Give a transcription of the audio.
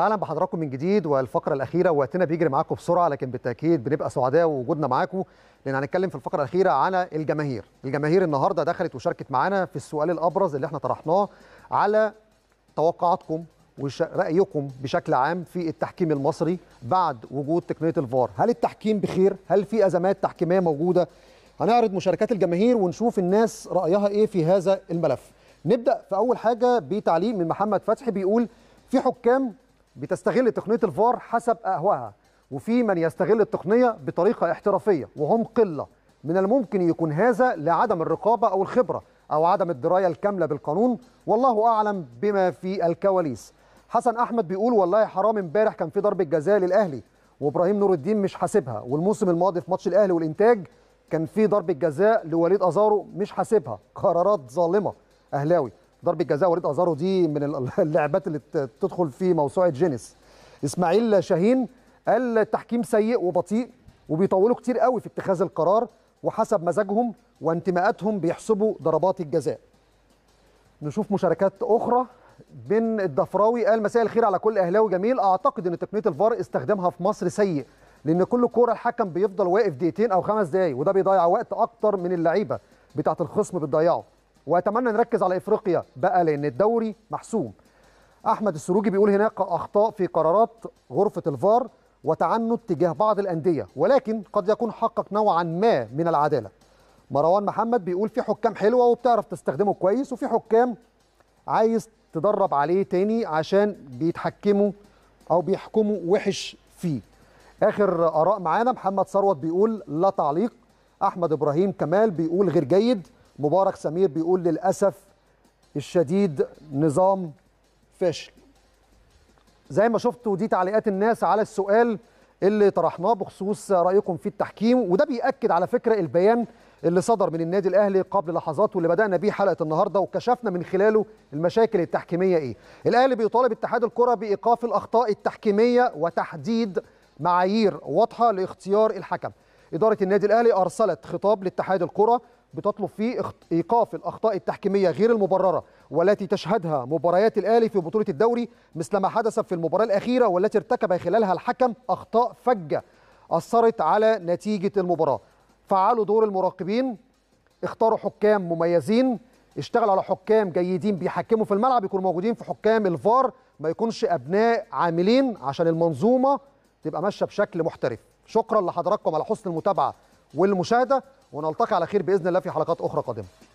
اهلا بحضراتكم من جديد والفقره الاخيره وقتنا بيجري معاكم بسرعه لكن بالتاكيد بنبقى سعداء ووجودنا معاكم لان هنتكلم في الفقره الاخيره على الجماهير الجماهير النهارده دخلت وشاركت معانا في السؤال الابرز اللي احنا طرحناه على توقعاتكم ورايكم بشكل عام في التحكيم المصري بعد وجود تقنيه الفار هل التحكيم بخير هل في ازمات تحكيميه موجوده هنعرض مشاركات الجماهير ونشوف الناس رايها ايه في هذا الملف نبدا في اول حاجه بتعليق من محمد فتحي بيقول في حكام بتستغل تقنيه الفار حسب اهواها وفي من يستغل التقنيه بطريقه احترافيه وهم قله من الممكن يكون هذا لعدم الرقابه او الخبره او عدم الدرايه الكامله بالقانون والله اعلم بما في الكواليس حسن احمد بيقول والله حرام امبارح كان في ضربه جزاء للاهلي وابراهيم نور الدين مش حاسبها والموسم الماضي في ماتش الاهلي والانتاج كان في ضربه جزاء لوليد ازارو مش حاسبها قرارات ظالمه اهلاوي ضربه جزاء وريد ازارو دي من اللعبات اللي تدخل في موسوعه جينيس اسماعيل شاهين قال التحكيم سيء وبطيء وبيطولوا كتير قوي في اتخاذ القرار وحسب مزاجهم وانتماءاتهم بيحسبوا ضربات الجزاء نشوف مشاركات اخرى بن الدفراوي قال مساء الخير على كل اهلاوي جميل اعتقد ان تقنيه الفار استخدامها في مصر سيء لان كل كوره الحكم بيفضل واقف دقيقتين او خمس دقايق وده بيضيع وقت اكتر من اللعيبه بتاعه الخصم بتضيعه واتمنى نركز على افريقيا بقى لان الدوري محسوم احمد السروجي بيقول هناك اخطاء في قرارات غرفه الفار وتعنت تجاه بعض الانديه ولكن قد يكون حقق نوعا ما من العداله مروان محمد بيقول في حكام حلوه وبتعرف تستخدمه كويس وفي حكام عايز تدرب عليه تاني عشان بيتحكموا او بيحكموا وحش فيه اخر اراء معانا محمد ثروت بيقول لا تعليق احمد ابراهيم كمال بيقول غير جيد مبارك سمير بيقول للأسف الشديد نظام فاشل زي ما شفتوا دي تعليقات الناس على السؤال اللي طرحناه بخصوص رايكم في التحكيم وده بياكد على فكره البيان اللي صدر من النادي الاهلي قبل لحظات واللي بدانا بيه حلقه النهارده وكشفنا من خلاله المشاكل التحكيميه ايه الاهلي بيطالب اتحاد الكره بايقاف الاخطاء التحكيميه وتحديد معايير واضحه لاختيار الحكم اداره النادي الاهلي ارسلت خطاب لاتحاد الكره بتطلب فيه ايقاف الاخطاء التحكيميه غير المبرره والتي تشهدها مباريات الاهلي في بطوله الدوري مثل ما حدث في المباراه الاخيره والتي ارتكب خلالها الحكم اخطاء فجه اثرت على نتيجه المباراه. فعلوا دور المراقبين اختاروا حكام مميزين اشتغلوا على حكام جيدين بيحكموا في الملعب يكونوا موجودين في حكام الفار ما يكونش ابناء عاملين عشان المنظومه تبقى ماشيه بشكل محترف. شكرا لحضراتكم على حسن المتابعه والمشاهده ونلتقي على خير باذن الله في حلقات اخرى قادمه